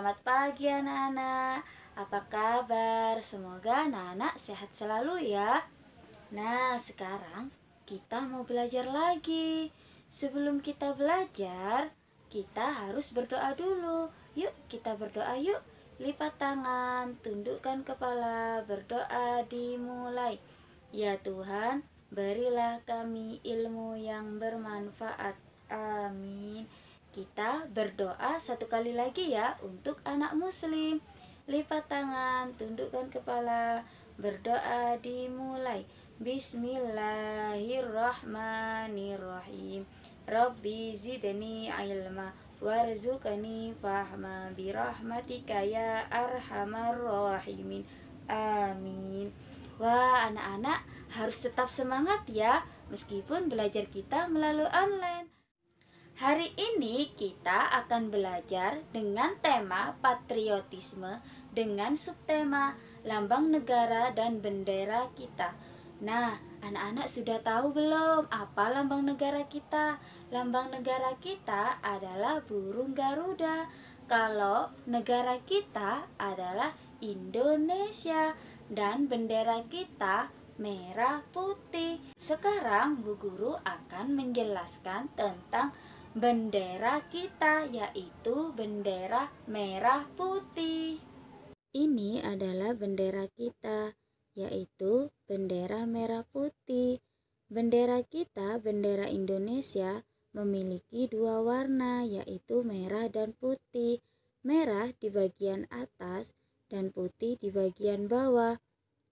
Selamat pagi anak-anak Apa kabar? Semoga anak-anak sehat selalu ya Nah sekarang kita mau belajar lagi Sebelum kita belajar Kita harus berdoa dulu Yuk kita berdoa yuk Lipat tangan, tundukkan kepala Berdoa dimulai Ya Tuhan berilah kami ilmu yang bermanfaat Amin kita berdoa satu kali lagi ya untuk anak muslim. Lipat tangan, tundukkan kepala, berdoa dimulai. Bismillahirrahmanirrahim. Rabbi zidni ilma warzuqni fahma birahmatika ya arhamar rahimin. Amin. Wah, anak-anak harus tetap semangat ya meskipun belajar kita melalui online. Hari ini kita akan belajar dengan tema patriotisme dengan subtema lambang negara dan bendera kita. Nah, anak-anak sudah tahu belum apa lambang negara kita? Lambang negara kita adalah burung Garuda. Kalau negara kita adalah Indonesia dan bendera kita merah putih. Sekarang Bu Guru akan menjelaskan tentang bendera kita yaitu bendera merah putih. Ini adalah bendera kita yaitu bendera merah putih. Bendera kita, bendera Indonesia, memiliki dua warna yaitu merah dan putih. Merah di bagian atas dan putih di bagian bawah.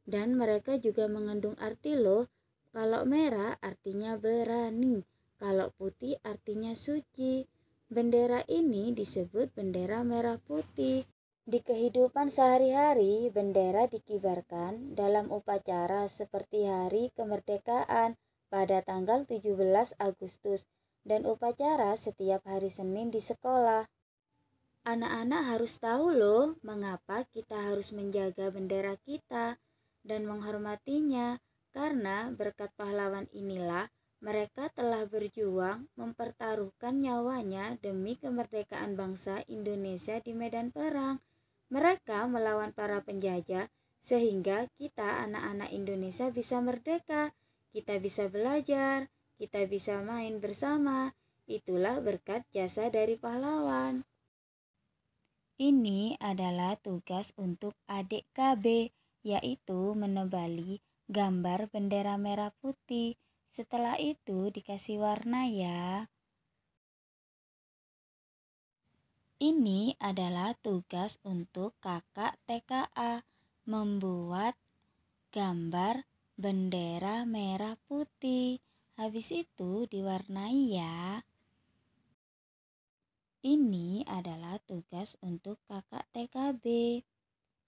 Dan mereka juga mengandung arti loh. Kalau merah artinya berani. Kalau putih artinya suci. Bendera ini disebut bendera merah putih. Di kehidupan sehari-hari, bendera dikibarkan dalam upacara seperti Hari Kemerdekaan pada tanggal 17 Agustus dan upacara setiap hari Senin di sekolah. Anak-anak harus tahu loh mengapa kita harus menjaga bendera kita dan menghormatinya karena berkat pahlawan inilah mereka telah berjuang mempertaruhkan nyawanya demi kemerdekaan bangsa Indonesia di medan perang. Mereka melawan para penjajah sehingga kita anak-anak Indonesia bisa merdeka, kita bisa belajar, kita bisa main bersama. Itulah berkat jasa dari pahlawan. Ini adalah tugas untuk adik KB, yaitu menebali gambar bendera merah putih setelah itu dikasih warna ya. Ini adalah tugas untuk kakak TKA membuat gambar bendera merah putih. Habis itu diwarnai ya. Ini adalah tugas untuk kakak TKB.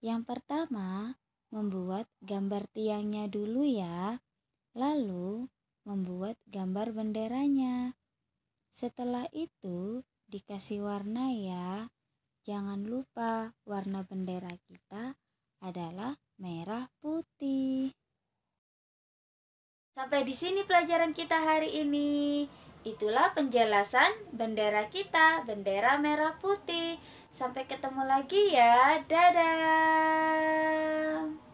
Yang pertama, membuat gambar tiangnya dulu ya. Lalu membuat gambar benderanya. Setelah itu, dikasih warna ya. Jangan lupa, warna bendera kita adalah merah putih. Sampai di sini pelajaran kita hari ini. Itulah penjelasan bendera kita, bendera merah putih. Sampai ketemu lagi ya. Dadah.